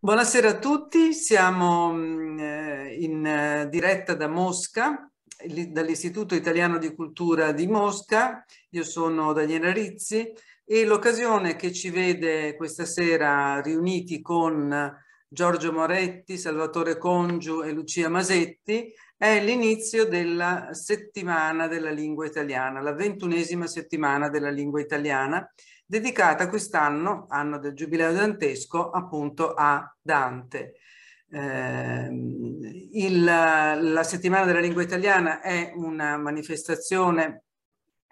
Buonasera a tutti, siamo mm, eh, in eh, diretta da Mosca, dall'Istituto Italiano di Cultura di Mosca. Io sono Daniela Rizzi e l'occasione che ci vede questa sera riuniti con Giorgio Moretti, Salvatore Congiu e Lucia Masetti è l'inizio della settimana della lingua italiana, la ventunesima settimana della lingua italiana dedicata quest'anno, anno del giubileo dantesco, appunto a Dante. Eh, il, la settimana della lingua italiana è una manifestazione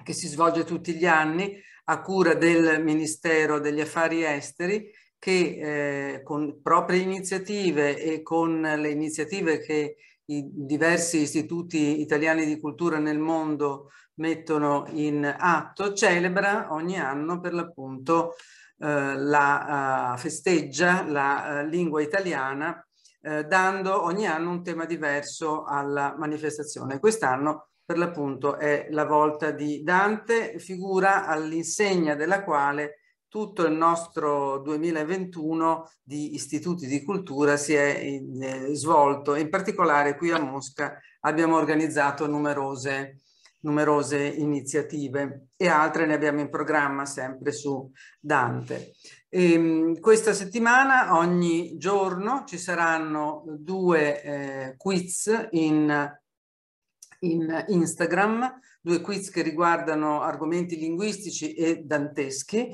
che si svolge tutti gli anni a cura del Ministero degli Affari Esteri che eh, con proprie iniziative e con le iniziative che i diversi istituti italiani di cultura nel mondo mettono in atto, celebra ogni anno per l'appunto eh, la uh, festeggia la uh, lingua italiana eh, dando ogni anno un tema diverso alla manifestazione. Quest'anno per l'appunto è la volta di Dante, figura all'insegna della quale tutto il nostro 2021 di istituti di cultura si è in, eh, svolto in particolare qui a Mosca abbiamo organizzato numerose, numerose iniziative e altre ne abbiamo in programma sempre su Dante. E, ehm, questa settimana ogni giorno ci saranno due eh, quiz in in Instagram, due quiz che riguardano argomenti linguistici e danteschi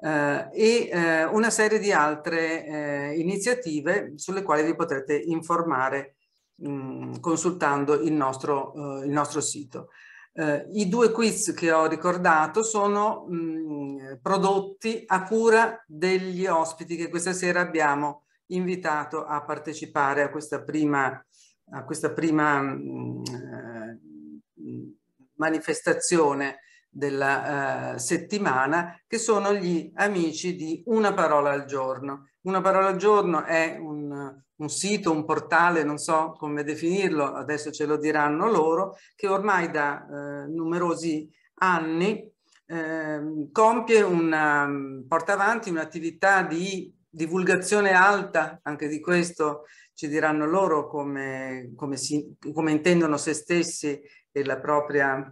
eh, e eh, una serie di altre eh, iniziative sulle quali vi potrete informare mh, mm, consultando il nostro, eh, il nostro sito. Eh, I due quiz che ho ricordato sono mh, mm, prodotti a cura degli ospiti che questa sera abbiamo invitato a partecipare a questa prima, a questa prima mh, mm, manifestazione della eh, settimana, che sono gli amici di Una parola al giorno. Una parola al giorno è un, un sito, un portale, non so come definirlo, adesso ce lo diranno loro, che ormai da eh, numerosi anni eh, compie un porta avanti un'attività di divulgazione alta, anche di questo ci diranno loro come, come, si, come intendono se stessi e la propria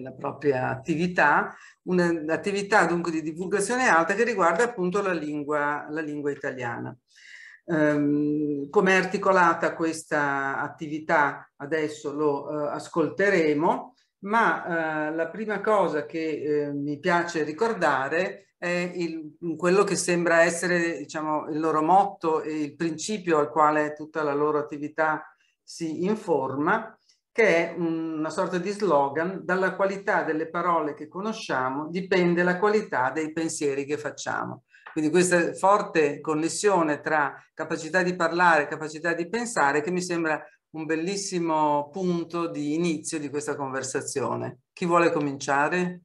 la propria attività, un'attività dunque di divulgazione alta che riguarda appunto la lingua, la lingua italiana. Um, Come è articolata questa attività adesso lo uh, ascolteremo, ma uh, la prima cosa che uh, mi piace ricordare è il, quello che sembra essere diciamo, il loro motto e il principio al quale tutta la loro attività si informa, che è una sorta di slogan, dalla qualità delle parole che conosciamo dipende la qualità dei pensieri che facciamo. Quindi questa forte connessione tra capacità di parlare e capacità di pensare che mi sembra un bellissimo punto di inizio di questa conversazione. Chi vuole cominciare?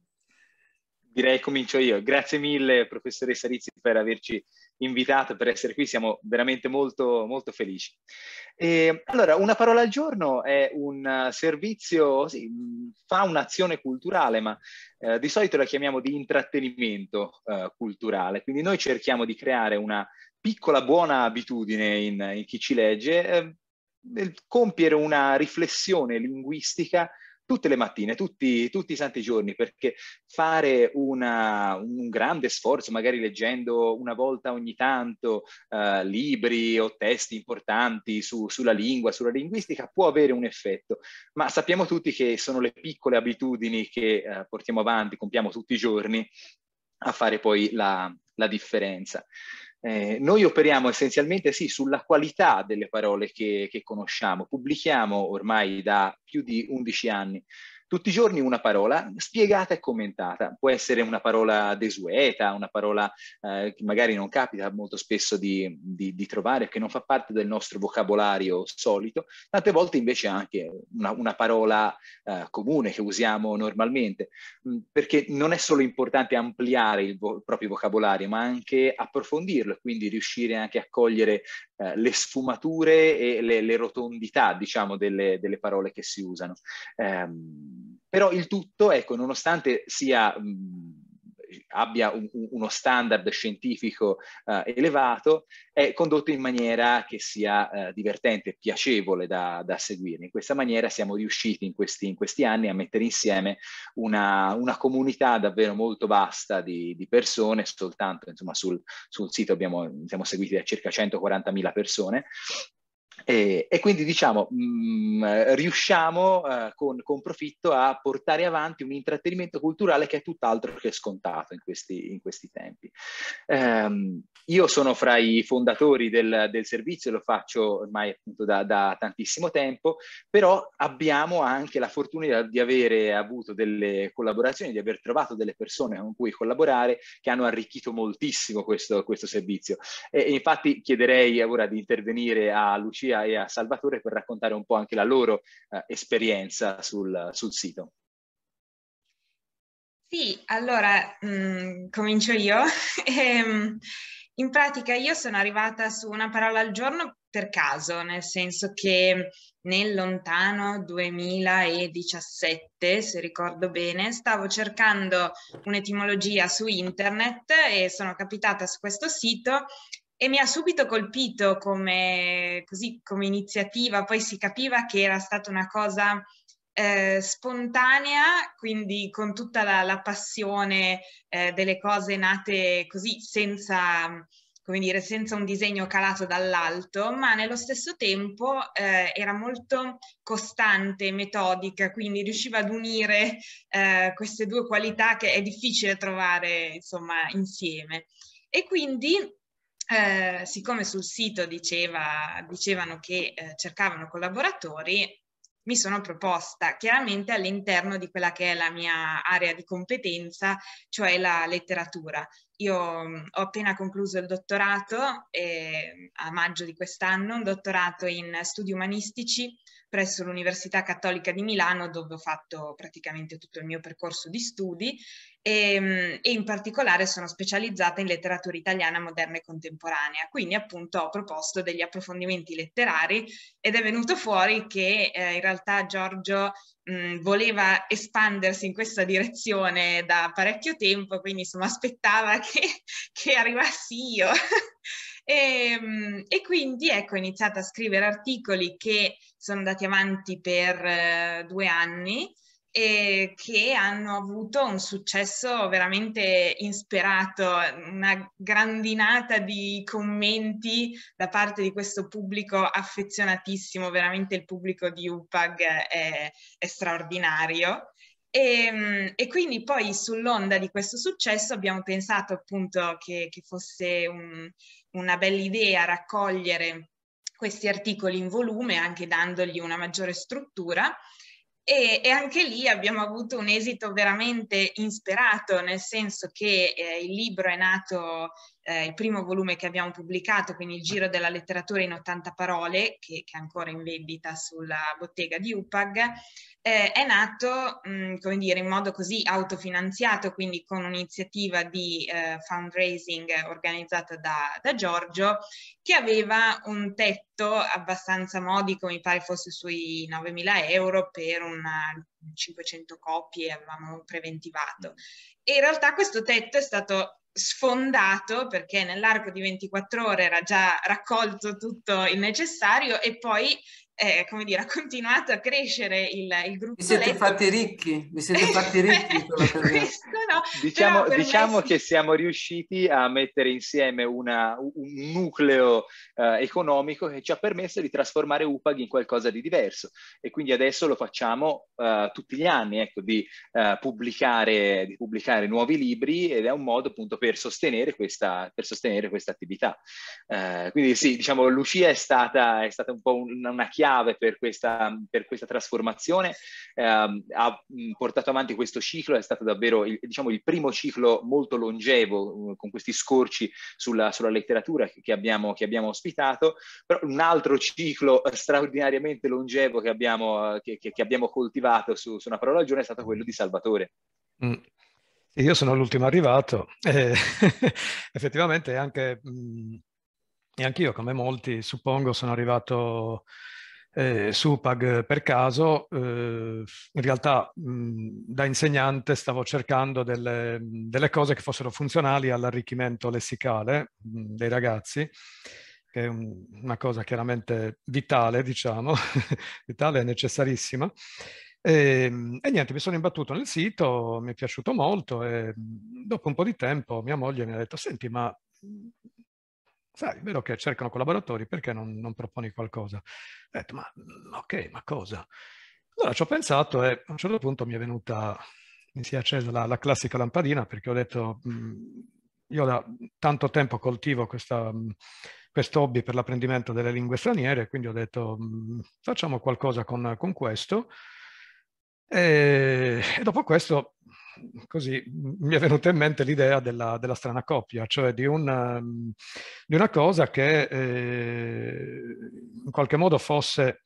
Direi comincio io. Grazie mille professoressa Rizzi per averci invitato, per essere qui, siamo veramente molto, molto felici. E, allora, Una parola al giorno è un servizio, sì, fa un'azione culturale, ma eh, di solito la chiamiamo di intrattenimento eh, culturale, quindi noi cerchiamo di creare una piccola buona abitudine in, in chi ci legge, eh, nel compiere una riflessione linguistica tutte le mattine, tutti, tutti i santi giorni, perché fare una, un grande sforzo, magari leggendo una volta ogni tanto eh, libri o testi importanti su, sulla lingua, sulla linguistica, può avere un effetto, ma sappiamo tutti che sono le piccole abitudini che eh, portiamo avanti, compiamo tutti i giorni, a fare poi la, la differenza. Eh, noi operiamo essenzialmente sì, sulla qualità delle parole che, che, conosciamo, pubblichiamo ormai da più di 11 anni tutti i giorni una parola spiegata e commentata. Può essere una parola desueta, una parola eh, che magari non capita molto spesso di, di, di, trovare, che non fa parte del nostro vocabolario solito, tante volte invece anche una, una parola eh, comune che usiamo normalmente, mm, perché non è solo importante ampliare il, vo- il proprio vocabolario, ma anche approfondirlo, e quindi riuscire anche a cogliere eh, le sfumature e le, le rotondità, diciamo, delle, delle, parole che si usano. Eh, però il tutto, ecco, nonostante sia... Mh, abbia un, uno standard scientifico eh, elevato, è condotto in maniera che sia eh, divertente e piacevole da, da, seguire. In questa maniera siamo riusciti in questi, in questi anni a mettere insieme una, una comunità davvero molto vasta di, di persone, soltanto insomma, sul, sul sito abbiamo, siamo seguiti da circa 140.000 persone e, e, quindi diciamo, mh, mm, riusciamo uh, con, con, profitto a portare avanti un intrattenimento culturale che è tutt'altro che scontato in questi, in questi tempi. Um, io sono fra i fondatori del, del servizio, lo faccio ormai appunto da, da, tantissimo tempo, però abbiamo anche la fortuna di avere avuto delle collaborazioni, di aver trovato delle persone con cui collaborare che hanno arricchito moltissimo questo, questo servizio. E, e infatti chiederei ora di intervenire a Lucia Lucia e a Salvatore per raccontare un po' anche la loro eh, esperienza sul, sul sito. Sì, allora mh, mm, comincio io. Ehm, in pratica io sono arrivata su una parola al giorno per caso, nel senso che nel lontano 2017, se ricordo bene, stavo cercando un'etimologia su internet e sono capitata su questo sito e mi ha subito colpito come, così, come iniziativa, poi si capiva che era stata una cosa eh, spontanea, quindi con tutta la, la passione eh, delle cose nate così senza, come dire, senza un disegno calato dall'alto, ma nello stesso tempo eh, era molto costante, metodica, quindi riusciva ad unire eh, queste due qualità che è difficile trovare insomma insieme. E quindi eh, siccome sul sito diceva, dicevano che eh, cercavano collaboratori, mi sono proposta chiaramente all'interno di quella che è la mia area di competenza, cioè la letteratura. Io mm, ho appena concluso il dottorato eh, a maggio di quest'anno, un dottorato in studi umanistici presso l'Università Cattolica di Milano dove ho fatto praticamente tutto il mio percorso di studi e, ehm, e in particolare sono specializzata in letteratura italiana moderna e contemporanea. Quindi appunto ho proposto degli approfondimenti letterari ed è venuto fuori che eh, in realtà Giorgio mh, mm, voleva espandersi in questa direzione da parecchio tempo, quindi insomma aspettava che, che arrivassi io. E, ehm, e quindi ecco, ho iniziato a scrivere articoli che sono andati avanti per eh, due anni e che hanno avuto un successo veramente insperato, una grandinata di commenti da parte di questo pubblico affezionatissimo, veramente il pubblico di UPAG è, è straordinario. E, ehm, e, quindi poi sull'onda di questo successo abbiamo pensato appunto che, che fosse un, una bella idea raccogliere questi articoli in volume, anche dandogli una maggiore struttura. E, e, anche lì abbiamo avuto un esito veramente insperato, nel senso che eh, il libro è nato, eh, il primo volume che abbiamo pubblicato, quindi il Giro della letteratura in 80 parole, che, che è ancora in vendita sulla bottega di UPAG, eh, è nato, mh, come dire, in modo così autofinanziato, quindi con un'iniziativa di eh, fundraising organizzata da, da Giorgio, che aveva un tetto abbastanza modico, mi pare fosse sui 9.000 euro per una 500 coppie, avevamo preventivato. E in realtà questo tetto è stato sfondato perché nell'arco di 24 ore era già raccolto tutto il necessario e poi eh, come dire, ha continuato a crescere il, il gruppo. Vi siete elettrico. fatti ricchi, vi siete fatti ricchi. no, diciamo, diciamo me... che siamo riusciti a mettere insieme una, un nucleo eh, economico che ci ha permesso di trasformare UPAG in qualcosa di diverso e quindi adesso lo facciamo eh, tutti gli anni, ecco, di, eh, pubblicare, di, pubblicare, nuovi libri ed è un modo appunto per sostenere questa, per sostenere questa attività. Eh, quindi sì, diciamo, Lucia è stata, è stata un po' una chiave chiave per questa, per questa trasformazione, eh, ha mm, portato avanti questo ciclo, è stato davvero il, diciamo, il primo ciclo molto longevo mm, con questi scorci sulla, sulla letteratura che abbiamo, che abbiamo, ospitato, però un altro ciclo straordinariamente longevo che abbiamo, eh, che, che abbiamo coltivato su, su, una parola al giorno è stato quello di Salvatore. Mm. Io sono l'ultimo arrivato, eh, effettivamente anche, mh, mm, anch'io come molti suppongo sono arrivato eh, Supag per caso, eh, in realtà mh, da insegnante stavo cercando delle, delle, cose che fossero funzionali all'arricchimento lessicale mh, dei ragazzi, che è un, una cosa chiaramente vitale, diciamo, vitale e necessarissima. E, ehm, e, niente, mi sono imbattuto nel sito, mi è piaciuto molto e dopo un po' di tempo mia moglie mi ha detto, senti, ma sai, vedo che cercano collaboratori, perché non, non proponi qualcosa? Ho detto, ma mhmm, ok, ma cosa? Allora ci ho pensato e a un certo punto mi è venuta, mi si è accesa la, la classica lampadina perché ho detto, mh, mhmm, io da tanto tempo coltivo mhmm, questo hobby per l'apprendimento delle lingue straniere, quindi ho detto facciamo qualcosa con, con questo. E, e, dopo questo così mi è venuta in mente l'idea della, della strana coppia, cioè di una, ehm, di una cosa che eh, in qualche modo fosse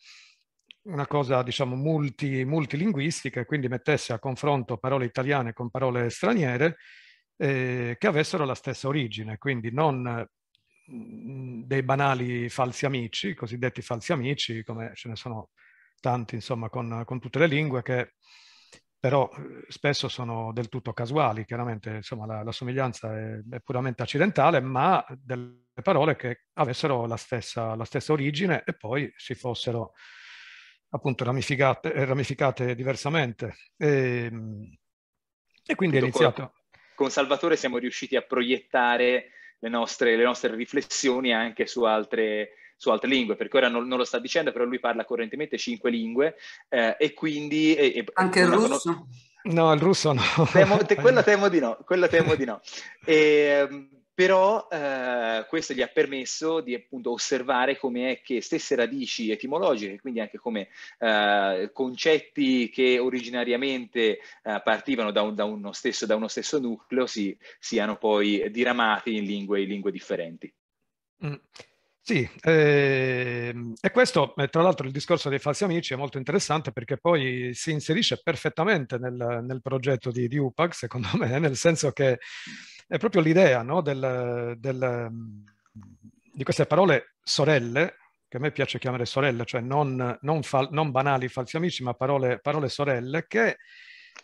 una cosa diciamo multi, multilinguistica e quindi mettesse a confronto parole italiane con parole straniere eh, che avessero la stessa origine, quindi non mhmm, dei banali falsi amici, cosiddetti falsi amici, come ce ne sono tanti insomma con, con tutte le lingue che però eh, spesso sono del tutto casuali, chiaramente insomma, la, la, somiglianza è, è, puramente accidentale, ma delle parole che avessero la stessa, la stessa origine e poi si fossero appunto ramificate, eh, ramificate diversamente. E, ehm, e quindi è iniziato. Con, Salvatore siamo riusciti a proiettare le nostre, le nostre riflessioni anche su altre su altre lingue, perché ora non, non lo sta dicendo, però lui parla correntemente cinque lingue eh, e quindi... E, e, Anche il russo? no, il russo no. Temo, te, quello temo di no, quello temo di no. E, ehm, però eh, questo gli ha permesso di appunto osservare come è che stesse radici etimologiche, quindi anche come eh, concetti che originariamente eh, partivano da, un, da, uno stesso, da, uno stesso, nucleo si, siano poi diramati in lingue, in lingue differenti. Mm. Sì, ehm, e questo, eh, tra l'altro, il discorso dei falsi amici è molto interessante perché poi si inserisce perfettamente nel, nel progetto di, di UPAC, secondo me, nel senso che è proprio l'idea no, del, del, di queste parole sorelle, che a me piace chiamare sorelle, cioè non, non, fal, non banali falsi amici, ma parole, parole sorelle, che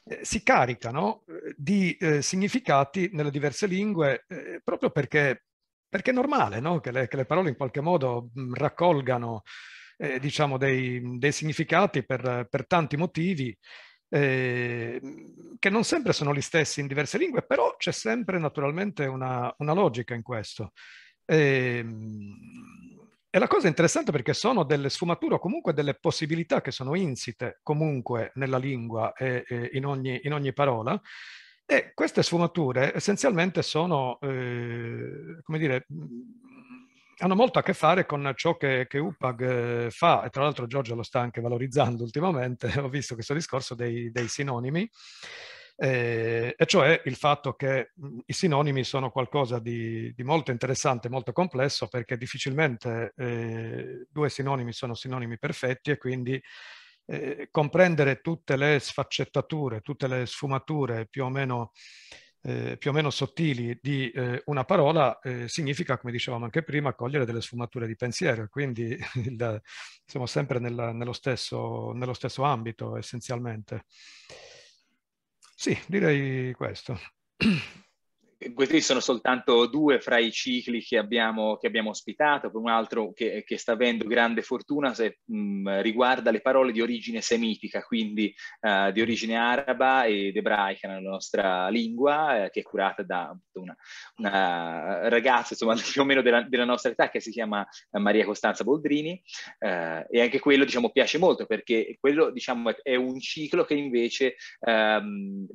eh, si caricano eh, di eh, significati nelle diverse lingue eh, proprio perché perché è normale no? che, le, che, le, parole in qualche modo raccolgano eh, diciamo dei, dei, significati per, per tanti motivi eh, che non sempre sono gli stessi in diverse lingue, però c'è sempre naturalmente una, una logica in questo. Eh, e la cosa interessante perché sono delle sfumature o comunque delle possibilità che sono insite comunque nella lingua e, e in, ogni, in, ogni, parola e queste sfumature essenzialmente sono, eh, come dire, mm, hanno molto a che fare con ciò che, che UPAG eh, fa, e tra l'altro Giorgio lo sta anche valorizzando ultimamente, ho visto questo discorso dei, dei sinonimi, eh, e cioè il fatto che mm, i sinonimi sono qualcosa di, di molto interessante, molto complesso, perché difficilmente eh, due sinonimi sono sinonimi perfetti e quindi eh, comprendere tutte le sfaccettature, tutte le sfumature più o meno, eh, più o meno sottili di eh, una parola eh, significa, come dicevamo anche prima, cogliere delle sfumature di pensiero. Quindi il, siamo sempre nella, nello, stesso, nello stesso ambito essenzialmente. Sì, direi questo. questi sono soltanto due fra i cicli che abbiamo, che abbiamo ospitato, un altro che, che, sta avendo grande fortuna se, mh, riguarda le parole di origine semitica, quindi uh, di origine araba ed ebraica nella nostra lingua, eh, che è curata da una, una ragazza insomma, più o meno della, della, nostra età che si chiama Maria Costanza Boldrini eh, e anche quello diciamo, piace molto perché quello diciamo, è, un ciclo che invece... Um,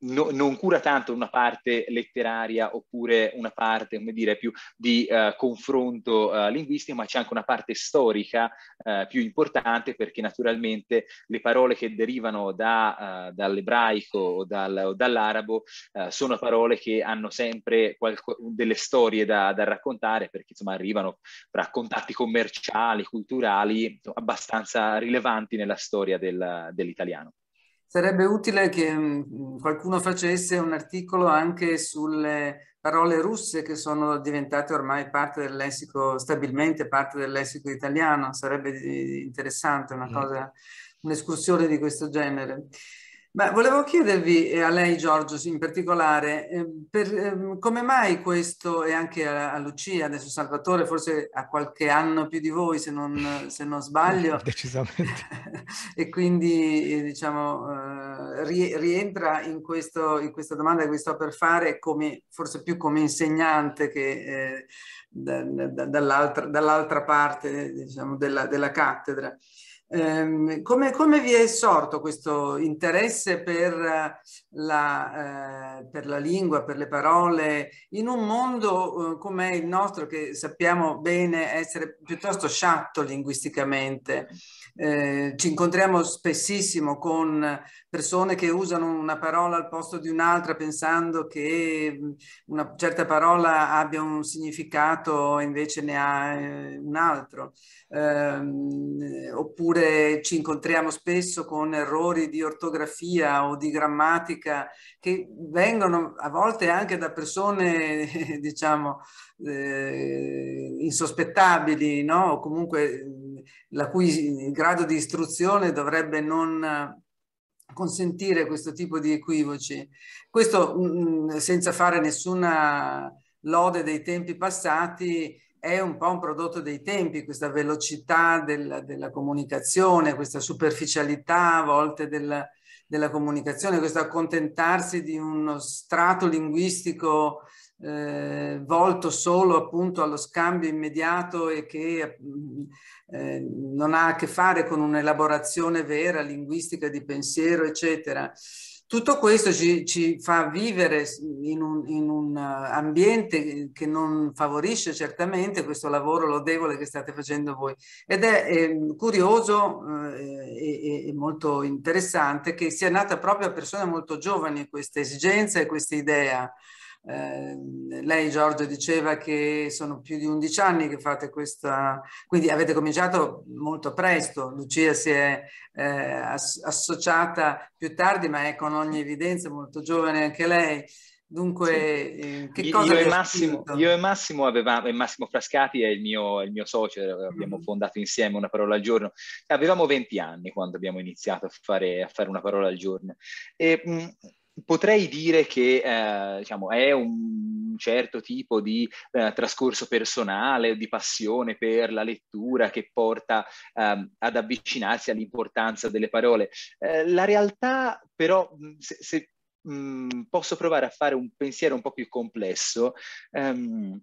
no, non cura tanto una parte letteraria oppure una parte, come dire, più di uh, confronto uh, linguistico, ma c'è anche una parte storica uh, più importante perché naturalmente le parole che derivano da, dall'ebraico o, dal, o dall'arabo sono parole che hanno sempre qualco, delle storie da, da, raccontare perché insomma arrivano fra contatti commerciali, culturali abbastanza rilevanti nella storia del, dell'italiano sarebbe utile che mm, mm, qualcuno facesse un articolo anche sulle parole russe che sono diventate ormai parte del lessico, stabilmente parte del lessico italiano, sarebbe interessante una mm. cosa, un'escursione di questo genere. Ma volevo chiedervi eh, a lei, Giorgio, in particolare, ehm, per, ehm, come mai questo, e anche a, a, Lucia, adesso Salvatore, forse ha qualche anno più di voi, se non, se non sbaglio. Decisamente. e quindi, eh, diciamo, eh, rientra in, questo, in, questa domanda che vi sto per fare, come, forse più come insegnante che eh, da, da, dall'altra, parte diciamo, della, della cattedra. Ehm, come, come, vi è sorto questo interesse per eh, la, eh, per la, lingua, per le parole, in un mondo eh, come il nostro che sappiamo bene essere piuttosto sciatto linguisticamente? Eh, ci incontriamo spessissimo con persone che usano una parola al posto di un'altra pensando che mm, una certa parola abbia un significato e invece ne ha eh, un altro, ehm, oppure oppure ci incontriamo spesso con errori di ortografia o di grammatica che vengono a volte anche da persone, diciamo, eh, insospettabili, no? o comunque la cui grado di istruzione dovrebbe non consentire questo tipo di equivoci. Questo mh, senza fare nessuna lode dei tempi passati, è un po' un prodotto dei tempi, questa velocità del, della comunicazione, questa superficialità a volte della, della comunicazione, questo accontentarsi di uno strato linguistico eh, volto solo appunto allo scambio immediato e che eh, non ha a che fare con un'elaborazione vera, linguistica di pensiero, eccetera tutto questo ci, ci fa vivere in un, in un, eh, ambiente che non favorisce certamente questo lavoro lodevole che state facendo voi. Ed è, è ehm, curioso eh, e, e, molto interessante che sia nata proprio a persone molto giovani questa esigenza e questa idea. Ehm, lei Giorgio diceva che sono più di 11 anni che fate questa, quindi avete cominciato molto presto, Lucia si è eh, associata più tardi ma è con ogni evidenza molto giovane anche lei. Dunque, eh, che cosa io, e Massimo, io e Massimo avevamo, e Massimo Frascati è il mio, il mio socio, abbiamo mm fondato insieme Una Parola al Giorno. Avevamo 20 anni quando abbiamo iniziato a fare, a fare Una Parola al Giorno. E, mh, mm, potrei dire che eh, diciamo, è un certo tipo di eh, trascorso personale, di passione per la lettura che porta eh, ad avvicinarsi all'importanza delle parole. Eh, la realtà però, se, se mh, posso provare a fare un pensiero un po' più complesso, ehm,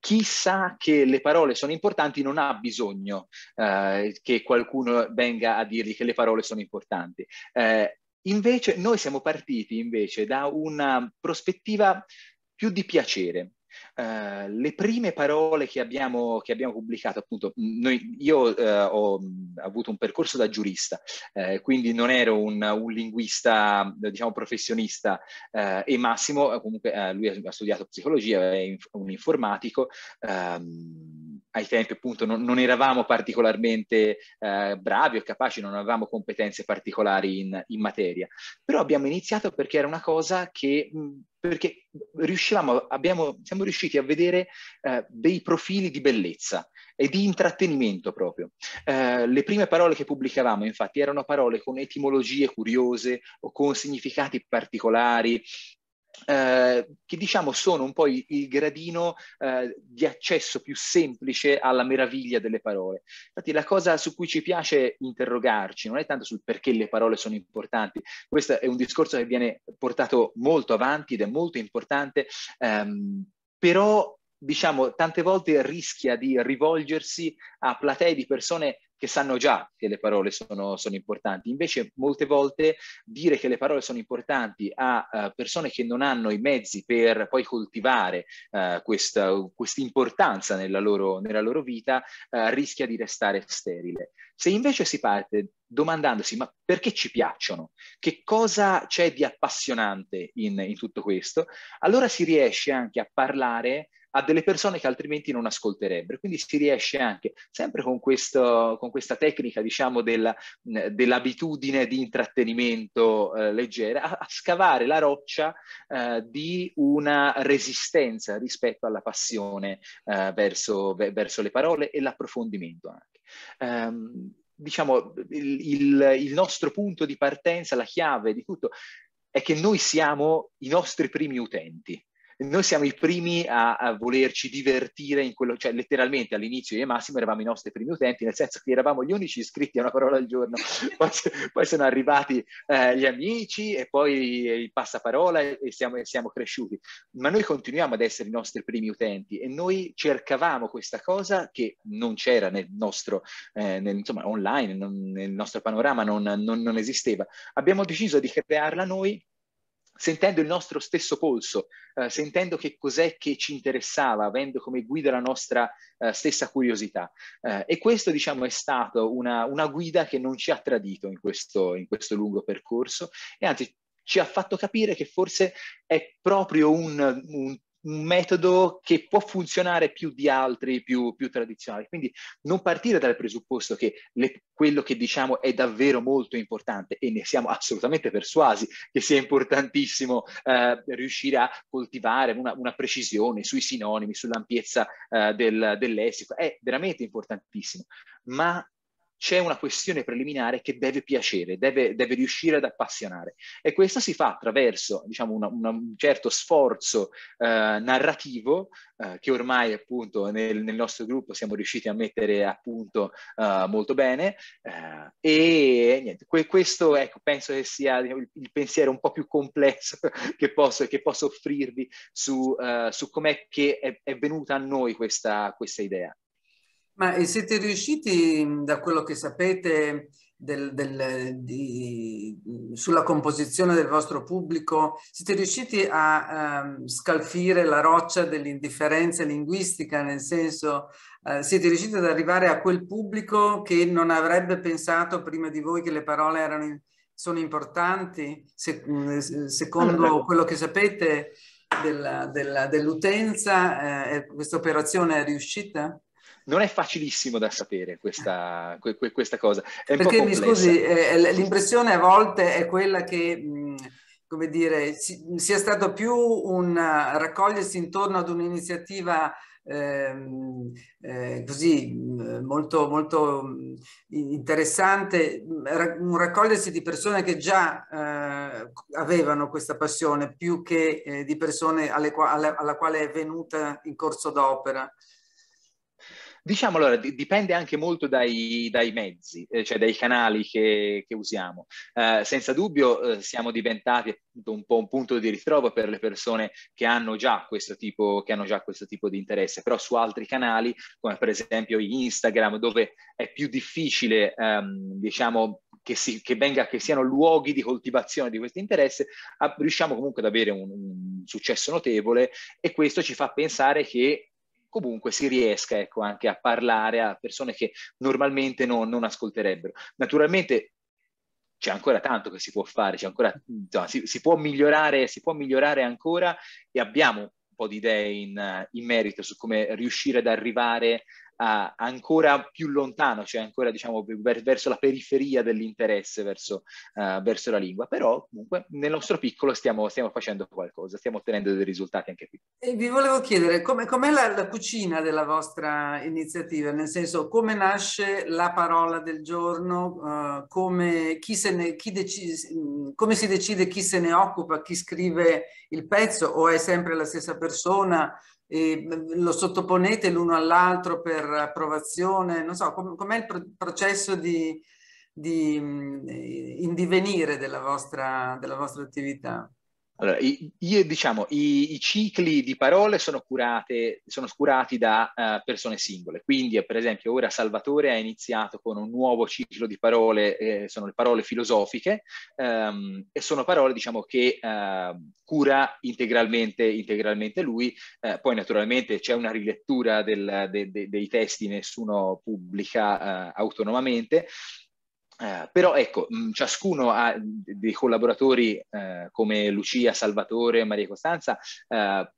chi sa che le parole sono importanti non ha bisogno eh, che qualcuno venga a dirgli che le parole sono importanti. Eh, Invece noi siamo partiti invece da una prospettiva più di piacere, Uh, le prime parole che abbiamo, che abbiamo pubblicato, appunto, mm, noi, io uh, ho mm, avuto un percorso da giurista, uh, quindi non ero un, un linguista, diciamo, professionista e Massimo, comunque lui ha, studiato psicologia, è un informatico. Um, ai tempi appunto non, non eravamo particolarmente eh, bravi o capaci, non avevamo competenze particolari in, in, materia, però abbiamo iniziato perché era una cosa che, mm, perché riuscivamo, abbiamo, siamo riusciti a vedere eh, dei profili di bellezza e di intrattenimento proprio. Eh, le prime parole che pubblicavamo infatti erano parole con etimologie curiose o con significati particolari, eh, che diciamo sono un po' il, il gradino eh, di accesso più semplice alla meraviglia delle parole. Infatti la cosa su cui ci piace interrogarci non è tanto sul perché le parole sono importanti, questo è un discorso che viene portato molto avanti ed è molto importante, ehm, però diciamo tante volte rischia di rivolgersi a platee di persone che sanno già che le parole sono, sono, importanti. Invece molte volte dire che le parole sono importanti a uh, persone che non hanno i mezzi per poi coltivare uh, questa importanza nella loro, nella loro vita uh, rischia di restare sterile. Se invece si parte domandandosi ma perché ci piacciono? Che cosa c'è di appassionante in, in tutto questo? Allora si riesce anche a parlare a delle persone che altrimenti non ascolterebbero. Quindi si riesce anche, sempre con, questo, con questa tecnica, diciamo, del, dell'abitudine di intrattenimento eh, leggera, a, a, scavare la roccia eh, di una resistenza rispetto alla passione eh, verso, verso, le parole e l'approfondimento anche. Um, diciamo, il, il, il nostro punto di partenza, la chiave di tutto, è che noi siamo i nostri primi utenti noi siamo i primi a, a, volerci divertire in quello, cioè letteralmente all'inizio io e Massimo eravamo i nostri primi utenti, nel senso che eravamo gli unici iscritti a una parola al giorno, poi, poi sono arrivati eh, gli amici e poi il passaparola e siamo, e siamo, cresciuti, ma noi continuiamo ad essere i nostri primi utenti e noi cercavamo questa cosa che non c'era nel nostro, eh, nel, insomma online, non, nel nostro panorama non, non, non esisteva. Abbiamo deciso di crearla noi sentendo il nostro stesso polso, eh, sentendo che cos'è che ci interessava, avendo come guida la nostra eh, stessa curiosità. Eh, e questo, diciamo, è stato una, una, guida che non ci ha tradito in questo, in questo lungo percorso e anzi ci ha fatto capire che forse è proprio un, un un metodo che può funzionare più di altri più, più tradizionali. Quindi non partire dal presupposto che le, quello che diciamo è davvero molto importante e ne siamo assolutamente persuasi che sia importantissimo eh, riuscire a coltivare una, una, precisione sui sinonimi, sull'ampiezza eh, del, del lessico, è veramente importantissimo, ma c'è una questione preliminare che deve piacere, deve, deve, riuscire ad appassionare. E questo si fa attraverso diciamo, una, una, un certo sforzo eh, narrativo eh, che ormai appunto nel, nel, nostro gruppo siamo riusciti a mettere a eh, molto bene. Eh, e niente, que, questo ecco, penso che sia diciamo, il, il, pensiero un po' più complesso che posso, che posso offrirvi su, eh, su com'è che è, è venuta a noi questa, questa idea. Ma e eh, siete riusciti, da quello che sapete, del, del, di, sulla composizione del vostro pubblico, siete riusciti a um, scalfire la roccia dell'indifferenza linguistica, nel senso uh, siete riusciti ad arrivare a quel pubblico che non avrebbe pensato prima di voi che le parole erano, sono importanti, se, secondo quello che sapete dell'utenza, dell eh, questa operazione è riuscita? non è facilissimo da sapere questa, que, questa cosa. È Perché mi scusi, eh, l'impressione a volte è quella che... Mm, come dire, si, sia stato più un eh, raccogliersi intorno ad un'iniziativa ehm, eh, così mm, molto, molto mm, interessante, un raccogliersi di persone che già eh, avevano questa passione più che eh, di persone alle, alla, alla quale è venuta in corso d'opera. Diciamo allora, dipende anche molto dai, dai mezzi, eh, cioè dai canali che, che usiamo. Eh, senza dubbio eh, siamo diventati un po' un punto di ritrovo per le persone che hanno, tipo, che hanno già questo tipo, di interesse, però su altri canali, come per esempio Instagram, dove è più difficile, ehm, diciamo, che, si, che, venga, che, siano luoghi di coltivazione di questo interesse, riusciamo comunque ad avere un, un, successo notevole e questo ci fa pensare che comunque si riesca ecco, anche a parlare a persone che normalmente no, non ascolterebbero. Naturalmente c'è ancora tanto che si può fare, ancora, insomma, si, si, può migliorare, si può migliorare ancora e abbiamo un po' di idee in, eh, in merito su come riuscire ad arrivare uh, ancora più lontano, cioè ancora diciamo per, verso la periferia dell'interesse verso, uh, verso, la lingua, però comunque nel nostro piccolo stiamo, stiamo, facendo qualcosa, stiamo ottenendo dei risultati anche qui. E vi volevo chiedere com'è, com'è la, la cucina della vostra iniziativa, nel senso come nasce la parola del giorno, uh, come, chi se ne, chi decide, come si decide chi se ne occupa, chi scrive il pezzo o è sempre la stessa persona? eh, lo sottoponete l'uno all'altro per approvazione, non so, com- com'è il pro- processo di, di, eh, in divenire della vostra, della vostra attività? Allora, i, io, diciamo, i, i, cicli di parole sono, curate, sono curati da uh, persone singole, quindi eh, per esempio ora Salvatore ha iniziato con un nuovo ciclo di parole, eh, sono le parole filosofiche, um, e sono parole diciamo, che uh, cura integralmente, integralmente lui, uh, poi naturalmente c'è una rilettura del, de, de, dei testi, nessuno pubblica autonomamente, eh, però ecco, mh, mm, ciascuno ha mm, dei collaboratori eh, come Lucia, Salvatore, Maria Costanza, eh,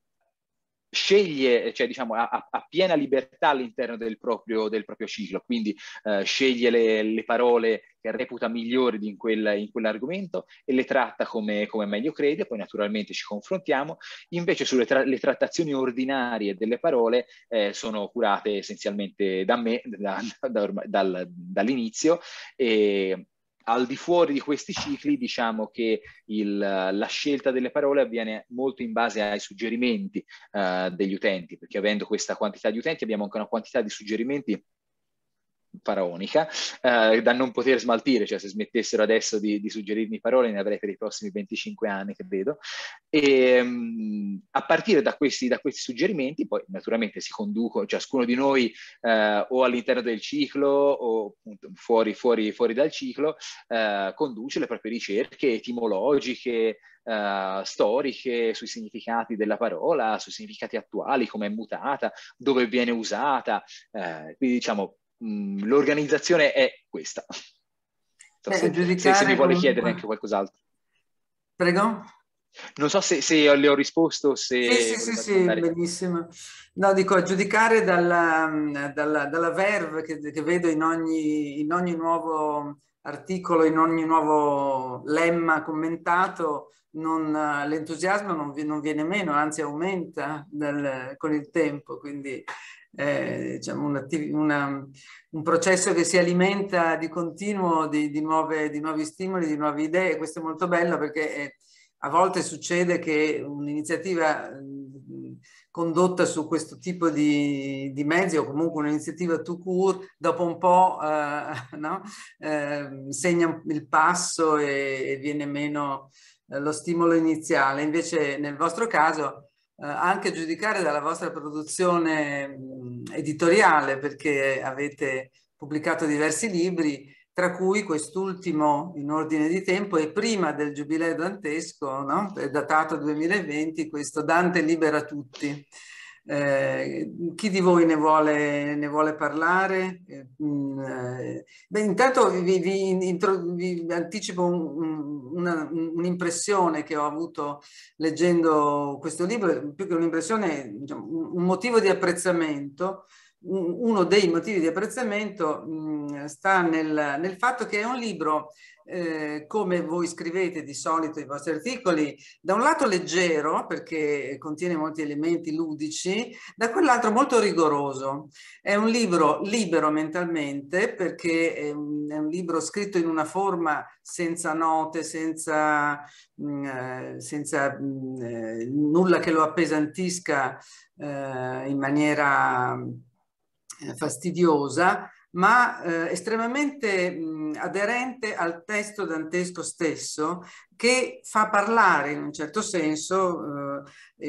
sceglie, cioè diciamo ha, ha, piena libertà all'interno del proprio, del proprio ciclo, quindi eh, sceglie le, le, parole che reputa migliori in, quel, in quell'argomento e le tratta come, come, meglio crede, poi naturalmente ci confrontiamo, invece sulle tra, trattazioni ordinarie delle parole eh, sono curate essenzialmente da me da, da, da, dall'inizio e al di fuori di questi cicli diciamo che il, la scelta delle parole avviene molto in base ai suggerimenti eh, degli utenti, perché avendo questa quantità di utenti abbiamo anche una quantità di suggerimenti faraonica eh, da non poter smaltire, cioè se smettessero adesso di, di, suggerirmi parole ne avrei per i prossimi 25 anni credo. E, ehm, mh, a partire da questi, da questi, suggerimenti poi naturalmente si conducono ciascuno di noi eh, o all'interno del ciclo o appunto, fuori, fuori, fuori, dal ciclo, eh, conduce le proprie ricerche etimologiche, eh, storiche sui significati della parola, sui significati attuali, come è mutata, dove viene usata. Eh, quindi diciamo Mm, l'organizzazione è questa. So se, se, se mi vuole comunque... chiedere anche qualcos'altro. Prego? Non so se, se, le ho risposto. Se sì, sì, sì, sì, benissimo. No, dico, a giudicare dalla, mm, dalla, dalla verve che, che vedo in ogni, in ogni, nuovo articolo, in ogni nuovo lemma commentato, non, l'entusiasmo non, non, viene meno, anzi aumenta dal, con il tempo, quindi eh, diciamo un, una, un, processo che si alimenta di continuo di, di, nuove, di, nuovi stimoli, di nuove idee. Questo è molto bello perché è, eh, a volte succede che un'iniziativa condotta su questo tipo di, di mezzi o comunque un'iniziativa to cure dopo un po' eh, no? eh, segna il passo e, e viene meno eh, lo stimolo iniziale. Invece nel vostro caso eh, anche giudicare dalla vostra produzione mh, editoriale, perché avete pubblicato diversi libri, tra cui quest'ultimo in ordine di tempo e prima del giubileo dantesco, no? è datato 2020, questo Dante libera tutti. Eh, chi di voi ne vuole, ne vuole parlare? Eh, mm, eh beh, intanto vi, vi, intro, vi anticipo un'impressione un, un che ho avuto leggendo questo libro, più che un'impressione, diciamo, un motivo di apprezzamento. Uno dei motivi di apprezzamento mh, mm, sta nel, nel fatto che è un libro eh, come voi scrivete di solito i vostri articoli, da un lato leggero perché contiene molti elementi ludici, da quell'altro molto rigoroso. È un libro libero mentalmente perché è un, è un libro scritto in una forma senza note, senza, mh, mm, eh, senza mh, mm, eh, nulla che lo appesantisca eh, in maniera eh, fastidiosa ma eh, estremamente mh, aderente al testo dantesco stesso che fa parlare in un certo senso eh,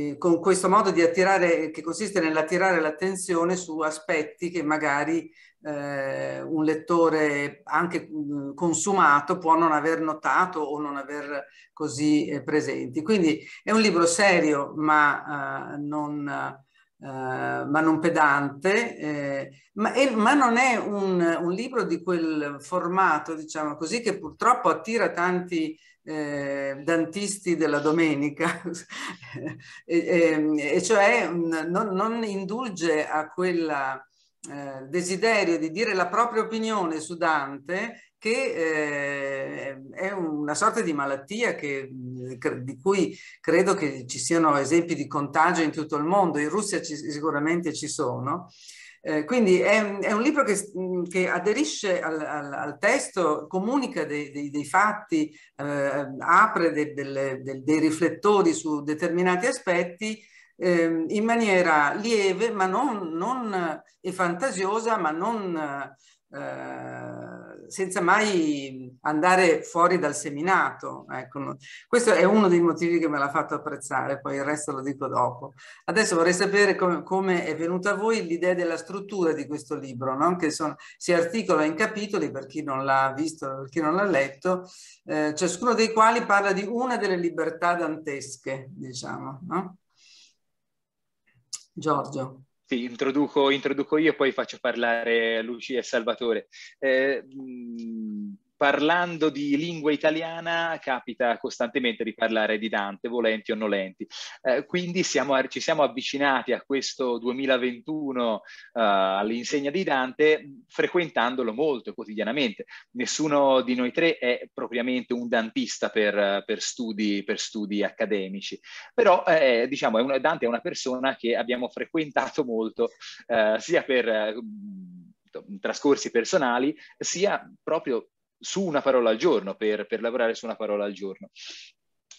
eh, con questo modo di attirare, che consiste nell'attirare l'attenzione su aspetti che magari eh, un lettore anche consumato può non aver notato o non aver così eh, presenti. Quindi è un libro serio ma eh, non eh, ma non pedante, eh, ma, e, ma, non è un, un, libro di quel formato, diciamo così, che purtroppo attira tanti eh, dantisti della domenica, e, e, e, cioè mm, non, non indulge a quella eh, desiderio di dire la propria opinione su Dante che eh, è una sorta di malattia che, di cui credo che ci siano esempi di contagio in tutto il mondo, in Russia ci, sicuramente ci sono. Eh, quindi è, è, un libro che, che aderisce al, al, al, testo, comunica dei, dei, dei fatti, eh, apre de, de, de, dei riflettori su determinati aspetti ehm, in maniera lieve ma non, non e eh, fantasiosa, ma non eh, senza mai andare fuori dal seminato. Ecco. Questo è uno dei motivi che me l'ha fatto apprezzare, poi il resto lo dico dopo. Adesso vorrei sapere com come è venuta a voi l'idea della struttura di questo libro, no? che sono, si articola in capitoli, per chi non l'ha visto, per chi non l'ha letto, eh, ciascuno dei quali parla di una delle libertà dantesche, diciamo. No? Giorgio. Sì, introduco, introduco io e poi faccio parlare Lucia e Salvatore. Eh, mh, mm, parlando di lingua italiana capita costantemente di parlare di Dante, volenti o nolenti. Eh, quindi siamo, ci siamo avvicinati a questo 2021 eh, all'insegna di Dante frequentandolo molto quotidianamente. Nessuno di noi tre è propriamente un dantista per, per, studi, per studi, accademici, però eh, diciamo, è una, Dante è una persona che abbiamo frequentato molto eh, sia per mm, trascorsi personali, sia proprio su una parola al giorno, per, per lavorare su una parola al giorno.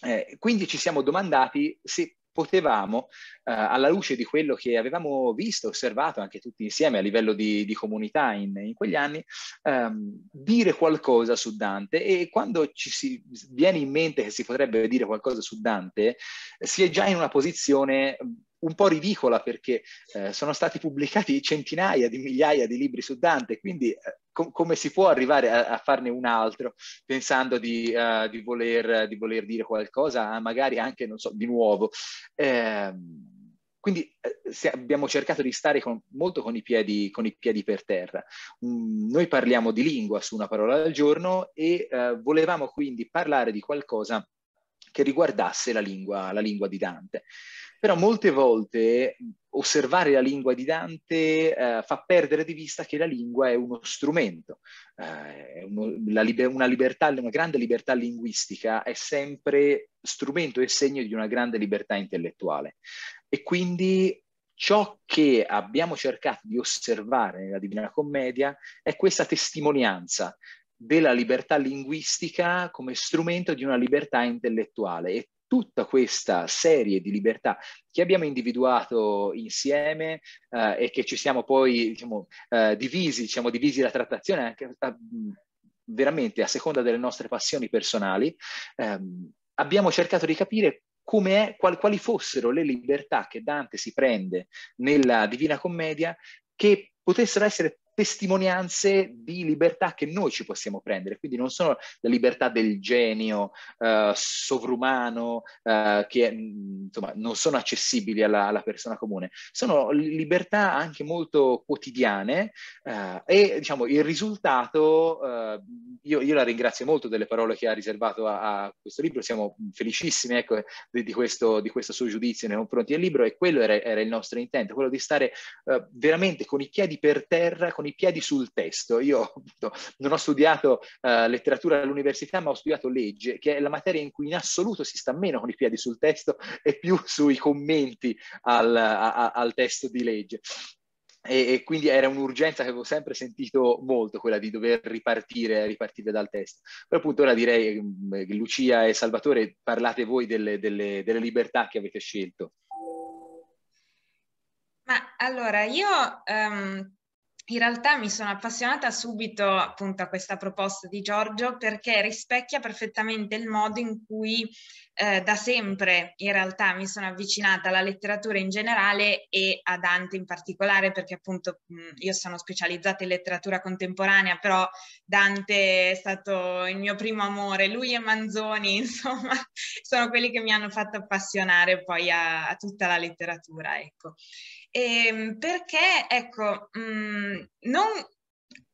Eh, quindi ci siamo domandati se potevamo, eh, alla luce di quello che avevamo visto, osservato anche tutti insieme a livello di, di comunità in, in, quegli anni, ehm, dire qualcosa su Dante e quando ci si viene in mente che si potrebbe dire qualcosa su Dante, si è già in una posizione un po' ridicola perché eh, sono stati pubblicati centinaia di migliaia di libri su Dante, quindi eh, com- come si può arrivare a-, a, farne un altro pensando di, uh, di, voler, di voler, dire qualcosa, ah, magari anche, non so, di nuovo. Ehm, eh, quindi abbiamo cercato di stare con, molto con i, piedi, con i, piedi, per terra. Mm, noi parliamo di lingua su una parola al giorno e eh, volevamo quindi parlare di qualcosa che riguardasse la lingua, la lingua di Dante. Però molte volte osservare la lingua di Dante eh, fa perdere di vista che la lingua è uno strumento, eh, è uno, liber una, libertà, una grande libertà linguistica è sempre strumento e segno di una grande libertà intellettuale. E quindi ciò che abbiamo cercato di osservare nella Divina Commedia è questa testimonianza della libertà linguistica come strumento di una libertà intellettuale e tutta questa serie di libertà che abbiamo individuato insieme eh, e che ci siamo poi diciamo, eh, divisi, ci divisi la trattazione anche a, veramente a seconda delle nostre passioni personali, ehm, abbiamo cercato di capire come qual, quali fossero le libertà che Dante si prende nella Divina Commedia che potessero essere testimonianze di libertà che noi ci possiamo prendere, quindi non sono la libertà del genio eh, sovrumano eh, che mm, insomma, non sono accessibili alla, alla, persona comune, sono libertà anche molto quotidiane eh, e diciamo il risultato, eh, io, io, la ringrazio molto delle parole che ha riservato a, a questo libro, siamo felicissimi ecco, di, di, questo, di, questo, suo giudizio nei confronti del libro e quello era, era il nostro intento, quello di stare eh, veramente con i piedi per terra, con i i piedi sul testo. Io appunto, non ho studiato eh, letteratura all'università, ma ho studiato legge, che è la materia in cui in assoluto si sta meno con i piedi sul testo e più sui commenti al, a, al testo di legge. E, e, quindi era un'urgenza che avevo sempre sentito molto, quella di dover ripartire, ripartire dal testo. Però appunto ora direi, ehm, Lucia e Salvatore, parlate voi delle, delle, delle libertà che avete scelto. Ma allora, io um, in realtà mi sono appassionata subito appunto a questa proposta di Giorgio perché rispecchia perfettamente il modo in cui eh, da sempre in realtà mi sono avvicinata alla letteratura in generale e a Dante in particolare perché appunto mh, io sono specializzata in letteratura contemporanea però Dante è stato il mio primo amore, lui e Manzoni insomma sono quelli che mi hanno fatto appassionare poi a, a tutta la letteratura ecco ehm, perché ecco, mh, mm, non,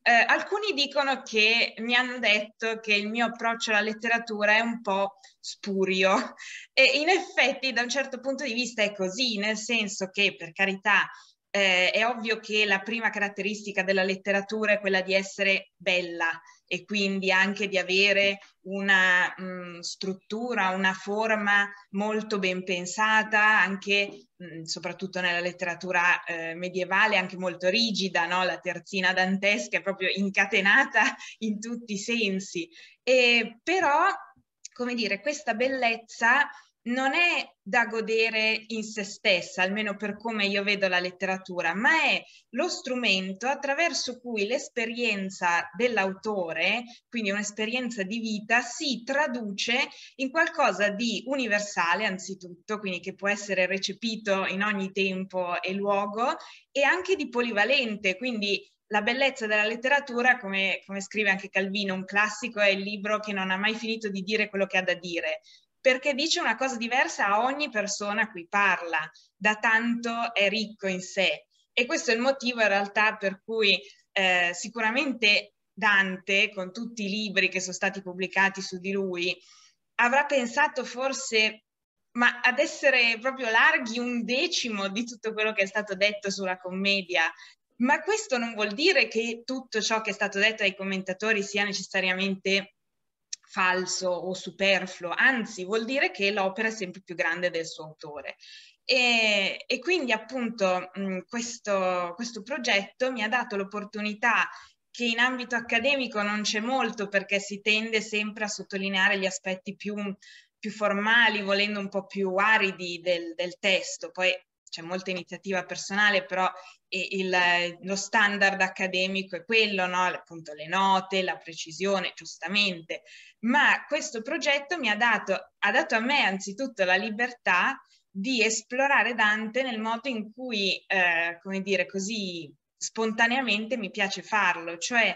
eh, alcuni dicono che mi hanno detto che il mio approccio alla letteratura è un po' spurio e in effetti da un certo punto di vista è così, nel senso che per carità eh, è ovvio che la prima caratteristica della letteratura è quella di essere bella, e quindi anche di avere una mh, struttura, una forma molto ben pensata, anche mh, soprattutto nella letteratura eh, medievale, anche molto rigida, no? la terzina dantesca è proprio incatenata in tutti i sensi. E, però, come dire, questa bellezza non è da godere in se stessa, almeno per come io vedo la letteratura, ma è lo strumento attraverso cui l'esperienza dell'autore, quindi un'esperienza di vita, si traduce in qualcosa di universale anzitutto, quindi che può essere recepito in ogni tempo e luogo, e anche di polivalente, quindi la bellezza della letteratura, come, come, scrive anche Calvino, un classico è il libro che non ha mai finito di dire quello che ha da dire perché dice una cosa diversa a ogni persona a cui parla, da tanto è ricco in sé. E questo è il motivo in realtà per cui eh, sicuramente Dante, con tutti i libri che sono stati pubblicati su di lui, avrà pensato forse ma ad essere proprio larghi un decimo di tutto quello che è stato detto sulla commedia. Ma questo non vuol dire che tutto ciò che è stato detto ai commentatori sia necessariamente falso o superfluo, anzi vuol dire che l'opera è sempre più grande del suo autore. E, e quindi appunto mh, questo, questo progetto mi ha dato l'opportunità che in ambito accademico non c'è molto perché si tende sempre a sottolineare gli aspetti più, più formali, volendo un po' più aridi del, del testo. Poi c'è molta iniziativa personale, però il, lo standard accademico è quello, no? appunto le note, la precisione, giustamente, ma questo progetto mi ha dato, ha dato a me anzitutto la libertà di esplorare Dante nel modo in cui, eh, come dire, così spontaneamente mi piace farlo, cioè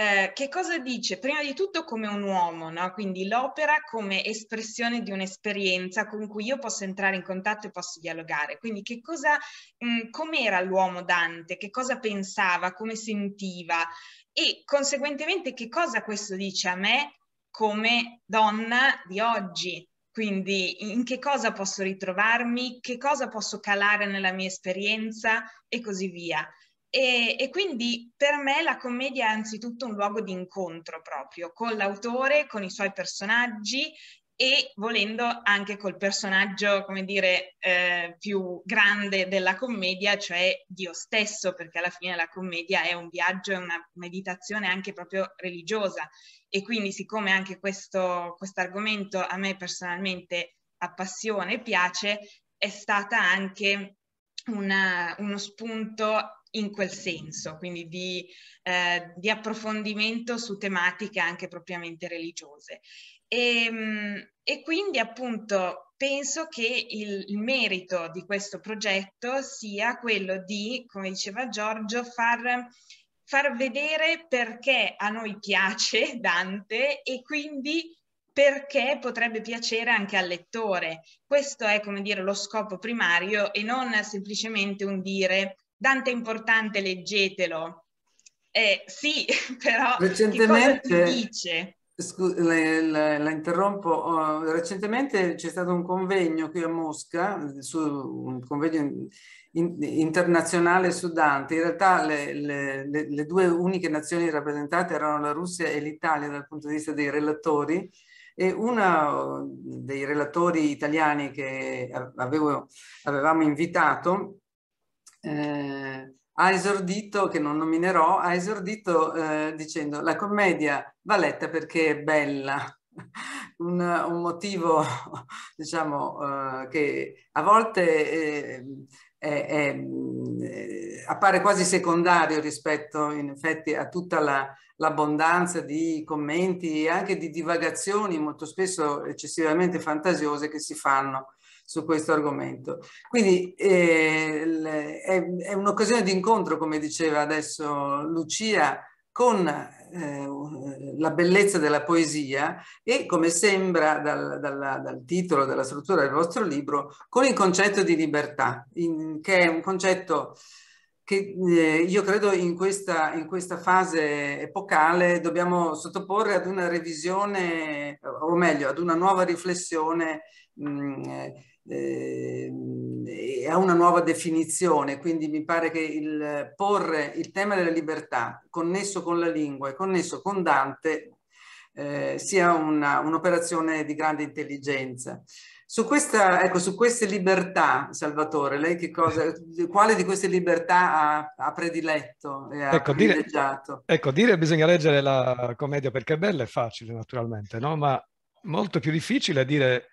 eh, che cosa dice? Prima di tutto come un uomo, no? quindi l'opera come espressione di un'esperienza con cui io posso entrare in contatto e posso dialogare. Quindi che cosa, mm, com'era l'uomo Dante, che cosa pensava, come sentiva e conseguentemente che cosa questo dice a me come donna di oggi. Quindi in che cosa posso ritrovarmi, che cosa posso calare nella mia esperienza e così via. E, e, quindi per me la commedia è anzitutto un luogo di incontro proprio con l'autore, con i suoi personaggi e volendo anche col personaggio, come dire, eh, più grande della commedia, cioè Dio stesso, perché alla fine la commedia è un viaggio, è una meditazione anche proprio religiosa. E quindi siccome anche questo argomento a me personalmente appassiona e piace, è stata anche una, uno spunto in quel senso, quindi di, eh, di approfondimento su tematiche anche propriamente religiose. E, ehm, e quindi appunto penso che il, il, merito di questo progetto sia quello di, come diceva Giorgio, far, far vedere perché a noi piace Dante e quindi perché potrebbe piacere anche al lettore. Questo è, come dire, lo scopo primario e non semplicemente un dire Dante è importante, leggetelo. Eh, sì, però Recentemente... dice? Scusa, la, la, interrompo. Oh, recentemente c'è stato un convegno qui a Mosca, su, un convegno in, internazionale su Dante. In realtà le, le, le, due uniche nazioni rappresentate erano la Russia e l'Italia dal punto di vista dei relatori e uno oh, dei relatori italiani che avevo, avevamo invitato eh, ha esordito, che non nominerò, ha esordito eh, dicendo la commedia va letta perché è bella. Un, un motivo, diciamo, eh, che a volte eh, è, è, eh, appare quasi secondario rispetto in effetti a tutta la, l'abbondanza di commenti e anche di divagazioni molto spesso eccessivamente fantasiose che si fanno su questo argomento. Quindi eh, è, è un'occasione di incontro, come diceva adesso Lucia, con eh, la bellezza della poesia e, come sembra dal, dal, dal, titolo, dalla struttura del vostro libro, con il concetto di libertà, in, che è un concetto che eh, io credo in questa, in questa, fase epocale dobbiamo sottoporre ad una revisione, o meglio, ad una nuova riflessione mh, mm, eh, eh, ha una nuova definizione, quindi mi pare che il, porre il tema della libertà connesso con la lingua e connesso con Dante eh, sia un'operazione un di grande intelligenza. Su, questa, ecco, su, queste libertà, Salvatore, lei che cosa, quale di queste libertà ha, ha prediletto e ha ecco, dire, ecco, dire bisogna leggere la commedia perché è bella è facile naturalmente, no? ma molto più difficile è dire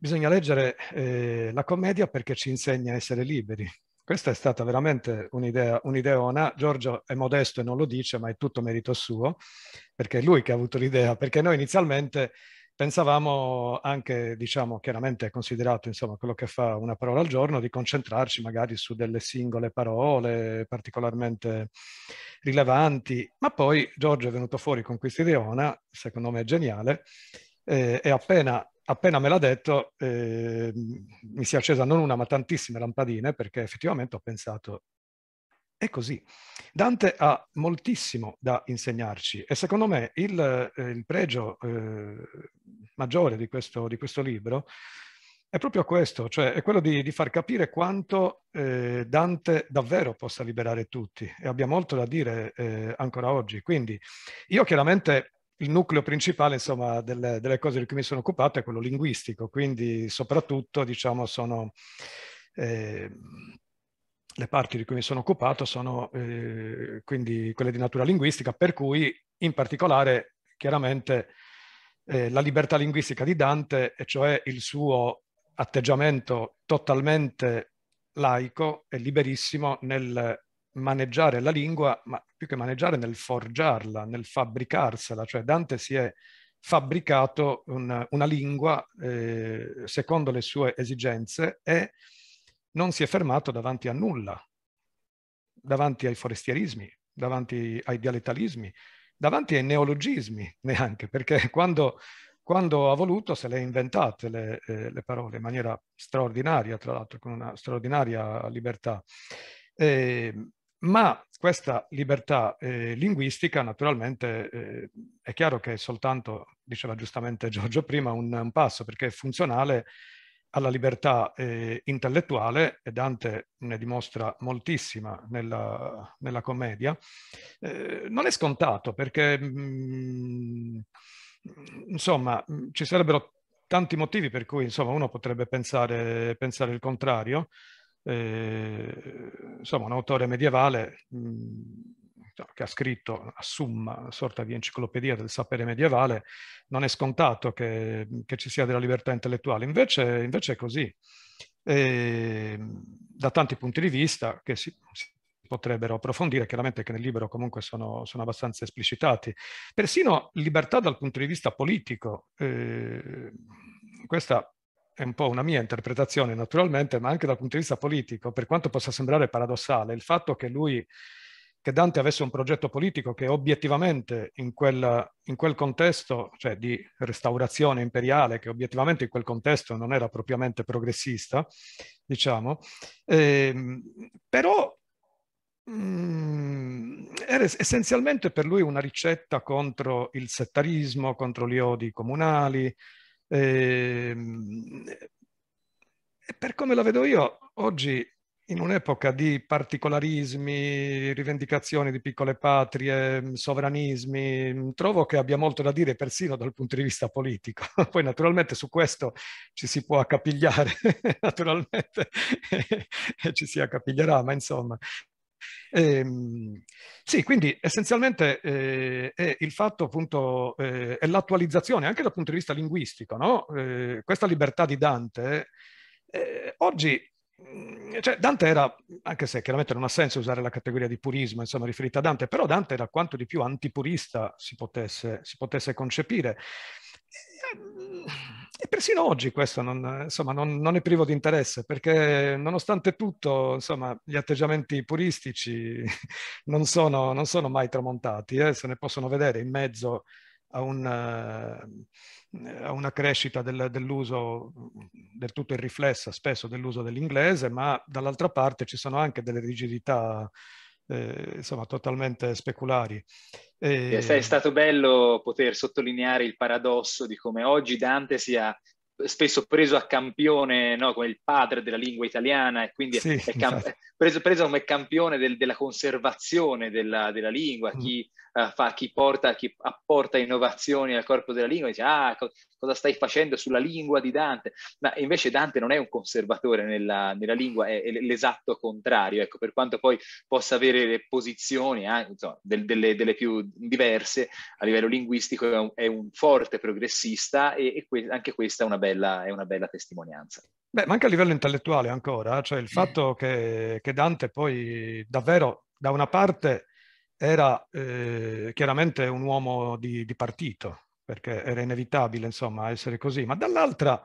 bisogna leggere eh, la commedia perché ci insegna a essere liberi. Questa è stata veramente un'idea, un'ideona. Giorgio è modesto e non lo dice, ma è tutto merito suo, perché è lui che ha avuto l'idea, perché noi inizialmente pensavamo anche, diciamo, chiaramente considerato insomma, quello che fa una parola al giorno, di concentrarci magari su delle singole parole particolarmente rilevanti, ma poi Giorgio è venuto fuori con questa ideona, secondo me è geniale, eh, e appena appena me l'ha detto, eh, mi si è accesa non una ma tantissime lampadine perché effettivamente ho pensato, è così. Dante ha moltissimo da insegnarci e secondo me il, eh, il pregio eh, maggiore di questo, di questo, libro è proprio questo, cioè è quello di, di far capire quanto eh, Dante davvero possa liberare tutti e abbia molto da dire eh, ancora oggi. Quindi io chiaramente il nucleo principale insomma, delle, delle, cose di cui mi sono occupato è quello linguistico, quindi soprattutto diciamo, sono, eh, le parti di cui mi sono occupato sono eh, quindi quelle di natura linguistica, per cui in particolare chiaramente eh, la libertà linguistica di Dante, e cioè il suo atteggiamento totalmente laico e liberissimo nel maneggiare la lingua, ma più che maneggiare nel forgiarla, nel fabbricarsela, cioè Dante si è fabbricato una, una lingua eh, secondo le sue esigenze e non si è fermato davanti a nulla, davanti ai forestierismi, davanti ai dialettalismi, davanti ai neologismi neanche, perché quando, quando ha voluto se le ha inventate le, eh, le parole in maniera straordinaria, tra l'altro con una straordinaria libertà. Eh, ma questa libertà eh, linguistica naturalmente eh, è chiaro che è soltanto, diceva giustamente Giorgio prima, un, un passo perché è funzionale alla libertà eh, intellettuale, e Dante ne dimostra moltissima nella, nella commedia, eh, non è scontato perché mh, mm, insomma mm, ci sarebbero tanti motivi per cui insomma, uno potrebbe pensare, pensare il contrario, eh, insomma un autore medievale mh, mm, che ha scritto a Summa, una sorta di enciclopedia del sapere medievale, non è scontato che, che ci sia della libertà intellettuale, invece, invece è così. E, ehm, da tanti punti di vista che si, si potrebbero approfondire, chiaramente che nel libro comunque sono, sono, abbastanza esplicitati. Persino libertà dal punto di vista politico, eh, questa è un po' una mia interpretazione naturalmente, ma anche dal punto di vista politico, per quanto possa sembrare paradossale, il fatto che lui, che Dante avesse un progetto politico che obiettivamente in quel, in quel contesto, cioè di restaurazione imperiale, che obiettivamente in quel contesto non era propriamente progressista, diciamo, eh, però mm, era essenzialmente per lui una ricetta contro il settarismo, contro gli odi comunali, Ehm, e, per come la vedo io, oggi in un'epoca di particolarismi, rivendicazioni di piccole patrie, mm, sovranismi, mm, trovo che abbia molto da dire persino dal punto di vista politico. Poi naturalmente su questo ci si può accapigliare, naturalmente ci si accapiglierà, ma insomma Ehm, sì, quindi essenzialmente eh, è il fatto appunto, eh, è l'attualizzazione anche dal punto di vista linguistico, no? eh, questa libertà di Dante, eh, oggi mm, cioè Dante era, anche se chiaramente non ha senso usare la categoria di purismo, insomma, riferita a Dante, però Dante era quanto di più antipurista si potesse, si potesse concepire. Eh, mm, e persino oggi questo non, insomma, non, non, è privo di interesse, perché nonostante tutto insomma, gli atteggiamenti puristici non sono, non sono mai tramontati, eh? se ne possono vedere in mezzo a, un, eh, a una crescita del, dell'uso del tutto irriflessa spesso dell'uso dell'inglese, ma dall'altra parte ci sono anche delle rigidità eh, insomma, totalmente speculari. E... Eh, è ehm, stato bello poter sottolineare il paradosso di come oggi Dante sia spesso preso a campione no, come il padre della lingua italiana e quindi sì, è cam- preso, preso, come campione del, della conservazione della, della lingua, mm. chi uh, fa, chi, porta, chi apporta innovazioni al corpo della lingua, dice ah, co- cosa stai facendo sulla lingua di Dante? Ma invece Dante non è un conservatore nella, nella lingua, è, è, l'esatto contrario, ecco, per quanto poi possa avere le posizioni eh, insomma, del, delle, delle, più diverse a livello linguistico, è un, è un forte progressista e, e que- anche questa è una bella, è una bella testimonianza. Beh, ma anche a livello intellettuale ancora, cioè il mm. fatto che, che Dante poi davvero da una parte era eh, chiaramente un uomo di, di, partito, perché era inevitabile insomma essere così, ma dall'altra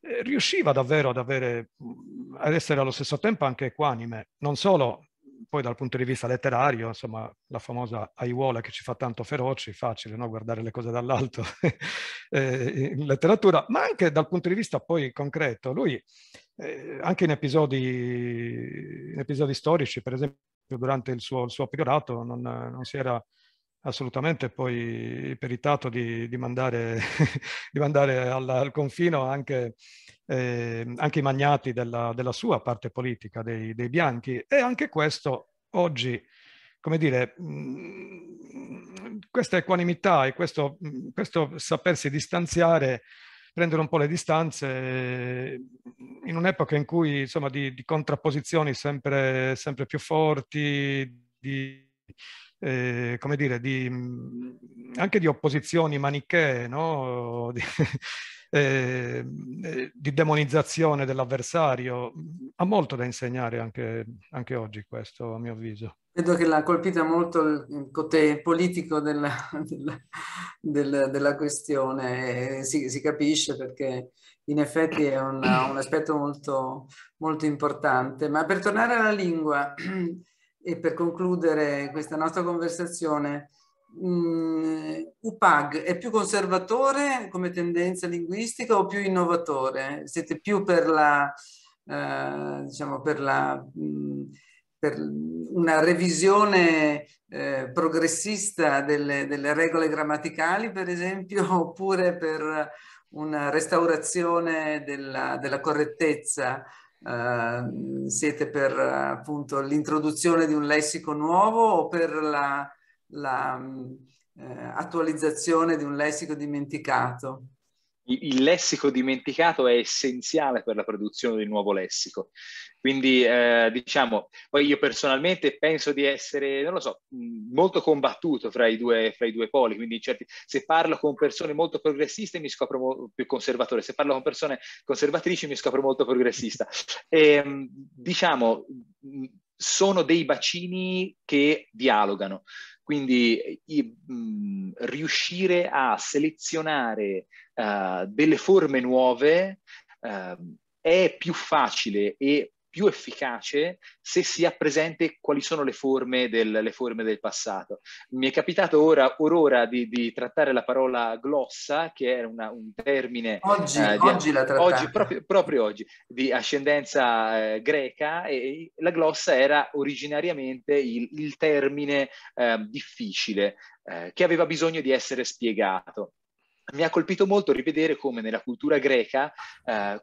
eh, riusciva davvero ad, avere, mm, ad essere allo stesso tempo anche equanime, non solo poi dal punto di vista letterario, insomma, la famosa aiuola che ci fa tanto feroci, facile no? guardare le cose dall'alto eh, in letteratura, ma anche dal punto di vista poi concreto. Lui, eh, anche in episodi, in episodi storici, per esempio durante il suo, il suo priorato non, non, si era assolutamente poi peritato di, di mandare, di mandare al, al, confino anche, eh, anche i magnati della, della, sua parte politica, dei, dei bianchi. E anche questo oggi come dire, mh, mm, questa equanimità e questo, mh, mm, questo sapersi distanziare prendere un po' le distanze eh, in un'epoca in cui insomma di, di contrapposizioni sempre, sempre, più forti, di, eh, come dire, di, mm, anche di opposizioni manichee, no? di, eh, di, demonizzazione dell'avversario, ha molto da insegnare anche, anche oggi questo a mio avviso. Vedo che l'ha colpita molto il côté politico della, della, della, della questione, si, si, capisce perché in effetti è un, un aspetto molto, molto, importante. Ma per tornare alla lingua e per concludere questa nostra conversazione, mm, UPAG è più conservatore come tendenza linguistica o più innovatore? Siete più per la... Uh, diciamo per la um, per una revisione eh, progressista delle, delle, regole grammaticali, per esempio, oppure per una restaurazione della, della correttezza. Eh, siete per appunto l'introduzione di un lessico nuovo o per la, la eh, attualizzazione di un lessico dimenticato? il lessico dimenticato è essenziale per la produzione di un nuovo lessico. Quindi, eh, diciamo, poi io personalmente penso di essere, non lo so, mm, molto combattuto fra i due, fra i due poli. Quindi, certi, se parlo con persone molto progressiste, mi scopro mo- più conservatore, se parlo con persone conservatrici, mi scopro molto progressista. E, ehm, diciamo, mm, sono dei bacini che dialogano. Quindi i, mh, mhmm, riuscire a selezionare uh, delle forme nuove uh, è più facile e più efficace se si ha presente quali sono le forme del, le forme del passato. Mi è capitato ora, orora di, di trattare la parola glossa, che era una, un termine... Oggi, eh, di, oggi la trattate. Oggi, proprio, proprio, oggi, di ascendenza eh, greca, e la glossa era originariamente il, il termine eh, difficile, eh, che aveva bisogno di essere spiegato mi ha colpito molto rivedere come nella cultura greca eh,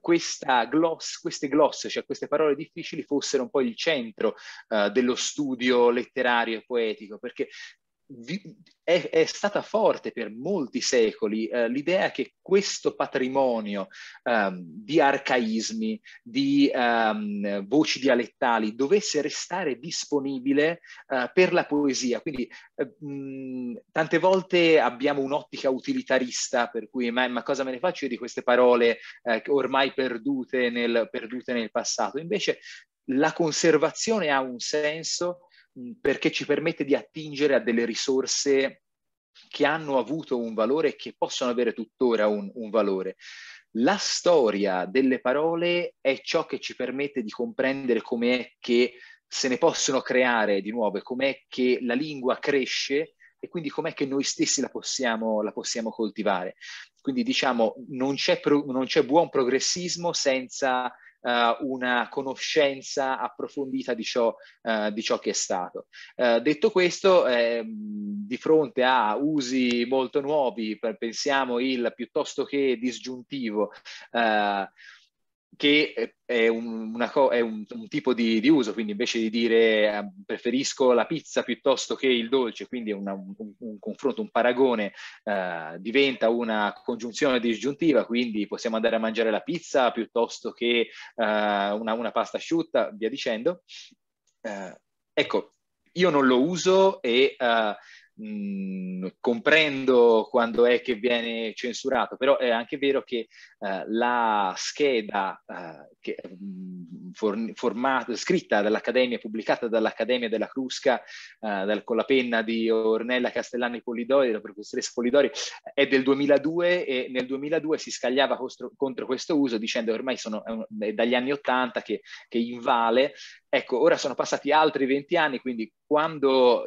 gloss, queste gloss, cioè queste parole difficili, fossero un po' il centro eh, dello studio letterario e poetico, perché è, è, stata forte per molti secoli eh, l'idea che questo patrimonio um, di arcaismi, di um, voci dialettali dovesse restare disponibile uh, per la poesia. Quindi uh, mh, tante volte abbiamo un'ottica utilitarista per cui ma, ma, cosa me ne faccio di queste parole uh, ormai perdute nel, perdute nel passato? Invece la conservazione ha un senso perché ci permette di attingere a delle risorse che hanno avuto un valore e che possono avere tuttora un, un valore. La storia delle parole è ciò che ci permette di comprendere com'è che se ne possono creare di nuove, com'è che la lingua cresce e quindi com'è che noi stessi la possiamo, la possiamo coltivare. Quindi diciamo non c'è, pro, non c'è buon progressismo senza uh, una conoscenza approfondita di ciò, uh, di ciò che è stato. Uh, detto questo, eh, di fronte a usi molto nuovi, pensiamo il piuttosto che disgiuntivo, uh, che è, un, una, è un, un tipo di, di, uso, quindi invece di dire eh, preferisco la pizza piuttosto che il dolce, quindi una, un, un, confronto, un paragone, eh, diventa una congiunzione disgiuntiva, quindi possiamo andare a mangiare la pizza piuttosto che eh, una, una, pasta asciutta, via dicendo. Eh, ecco, io non lo uso e eh, mh, mm, comprendo quando è che viene censurato, però è anche vero che eh, la scheda eh, che, mh, mm, for, formata, scritta dall'Accademia, pubblicata dall'Accademia della Crusca eh, dal, con la penna di Ornella Castellani Polidori, la professoressa Polidori, è del 2002 e nel 2002 si scagliava costro, contro questo uso dicendo che ormai sono, è, è dagli anni 80 che, che invale. Ecco, ora sono passati altri 20 anni, quindi quando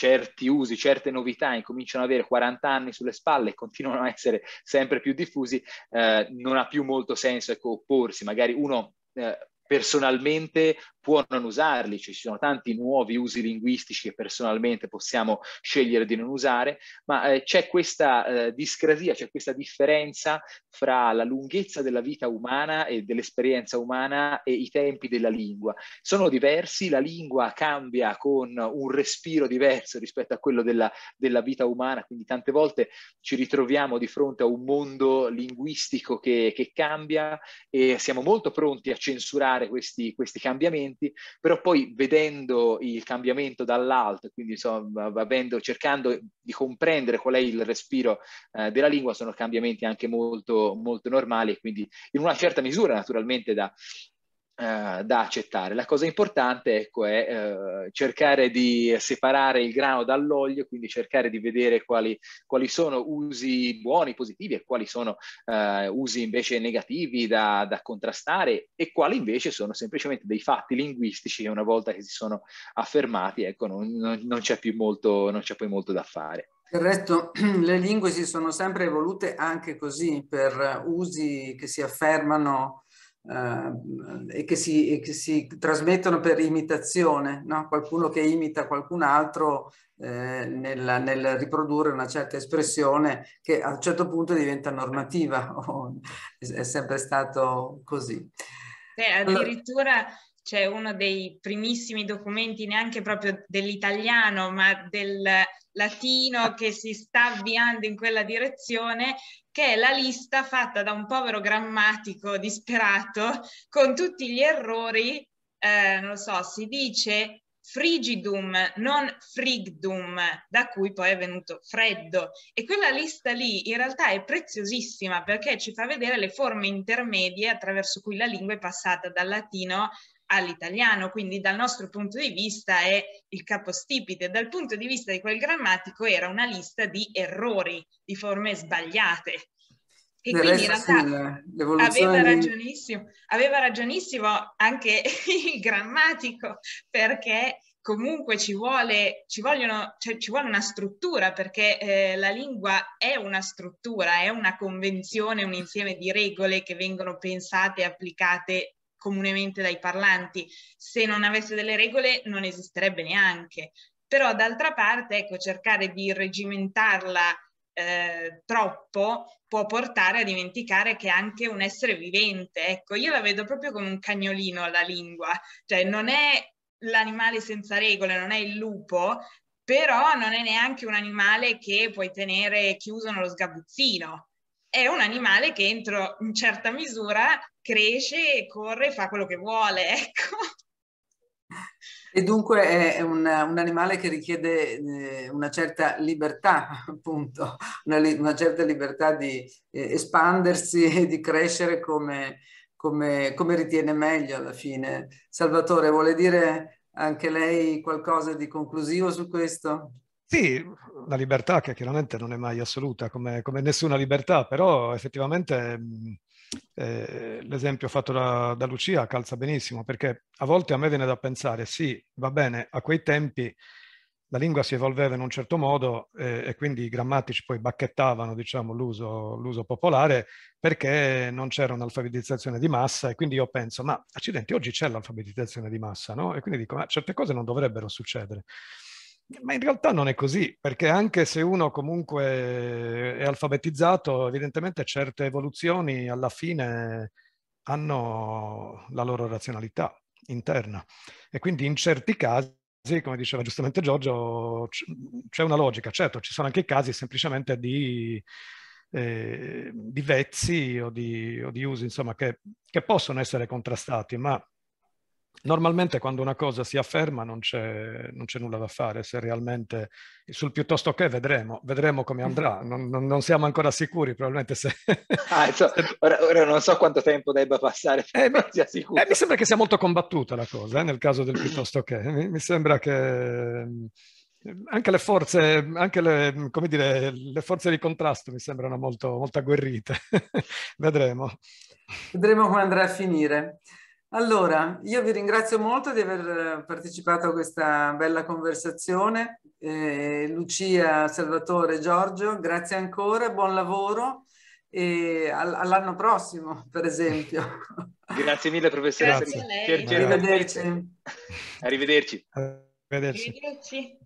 certi usi, certe novità incominciano ad avere 40 anni sulle spalle e continuano a essere sempre più diffusi, eh, non ha più molto senso ecco, opporsi. Magari uno eh, personalmente può non usarli, cioè ci sono tanti nuovi usi linguistici che personalmente possiamo scegliere di non usare, ma eh, c'è questa eh, discrasia, c'è questa differenza fra la lunghezza della vita umana e dell'esperienza umana e i tempi della lingua. Sono diversi, la lingua cambia con un respiro diverso rispetto a quello della, della vita umana, quindi tante volte ci ritroviamo di fronte a un mondo linguistico che, che cambia e siamo molto pronti a censurare fare questi, questi cambiamenti, però poi vedendo il cambiamento dall'alto, quindi insomma, avendo, cercando di comprendere qual è il respiro eh, della lingua, sono cambiamenti anche molto, molto normali e quindi in una certa misura naturalmente da, eh, da accettare. La cosa importante ecco, è eh, cercare di separare il grano dall'olio, quindi cercare di vedere quali, quali sono usi buoni, positivi e quali sono eh, usi invece negativi da, da, contrastare e quali invece sono semplicemente dei fatti linguistici che una volta che si sono affermati ecco, non, non, non c'è più molto, non c'è poi molto da fare. Del resto le lingue si sono sempre evolute anche così per usi che si affermano eh, e, che si, e, che si, trasmettono per imitazione, no? qualcuno che imita qualcun altro eh, nel, nel, riprodurre una certa espressione che a un certo punto diventa normativa, è sempre stato così. Eh, addirittura c'è uno dei primissimi documenti, neanche proprio dell'italiano, ma del latino che si sta avviando in quella direzione, che è la lista fatta da un povero grammatico disperato con tutti gli errori, eh, non lo so, si dice frigidum, non frigdum, da cui poi è venuto freddo. E quella lista lì in realtà è preziosissima perché ci fa vedere le forme intermedie attraverso cui la lingua è passata dal latino all'italiano, quindi dal nostro punto di vista è il capostipite, dal punto di vista di quel grammatico era una lista di errori, di forme sbagliate. E quindi in realtà sì, aveva, ragionissimo, aveva ragionissimo anche il grammatico perché comunque ci vuole, ci vogliono, cioè, ci vuole una struttura perché eh, la lingua è una struttura, è una convenzione, un insieme di regole che vengono pensate e applicate comunemente dai parlanti. Se non avesse delle regole non esisterebbe neanche. Però d'altra parte, ecco, cercare di regimentarla eh, troppo può portare a dimenticare che è anche un essere vivente. Ecco, io la vedo proprio come un cagnolino alla lingua, cioè non è l'animale senza regole, non è il lupo, però non è neanche un animale che puoi tenere chiuso nello sgabuzzino è un animale che entro in certa misura cresce, corre e fa quello che vuole, ecco. E dunque è un, un animale che richiede eh, una certa libertà, appunto, una, una certa libertà di eh, espandersi e di crescere come, come, come, ritiene meglio alla fine. Salvatore, vuole dire anche lei qualcosa di conclusivo su questo? Sì, la libertà che chiaramente non è mai assoluta, come, come nessuna libertà, però effettivamente eh, l'esempio fatto da, da, Lucia calza benissimo, perché a volte a me viene da pensare, sì, va bene, a quei tempi la lingua si evolveva in un certo modo eh, e quindi i grammatici poi bacchettavano diciamo, l'uso, l'uso popolare perché non c'era un'alfabetizzazione di massa e quindi io penso, ma accidenti, oggi c'è l'alfabetizzazione di massa, no? E quindi dico, ma certe cose non dovrebbero succedere. Ma in realtà non è così, perché anche se uno comunque è alfabetizzato, evidentemente certe evoluzioni alla fine hanno la loro razionalità interna. E quindi in certi casi, come diceva giustamente Giorgio, c'è una logica. Certo, ci sono anche casi semplicemente di, eh, di vezzi o di, o di usi, insomma, che, che possono essere contrastati, ma Normalmente quando una cosa si afferma non c'è, non c'è, nulla da fare, se realmente sul piuttosto che vedremo, vedremo come andrà, non, non, non siamo ancora sicuri probabilmente se... Ah, so, ora, ora, non so quanto tempo debba passare eh, sia sicuro. Eh, mi sembra che sia molto combattuta la cosa eh, nel caso del piuttosto che, eh, mi, mi sembra che ehm, anche le forze, anche le, dire, le forze di contrasto mi sembrano molto, molto agguerrite, vedremo. Vedremo come andrà a finire. Allora, io vi ringrazio molto di aver eh, partecipato a questa bella conversazione. Eh, Lucia, Salvatore, Giorgio, grazie ancora, buon lavoro e all'anno prossimo, per esempio. Grazie mille, professoressa. Grazie. Arrivederci. Arrivederci. Arrivederci. Arrivederci.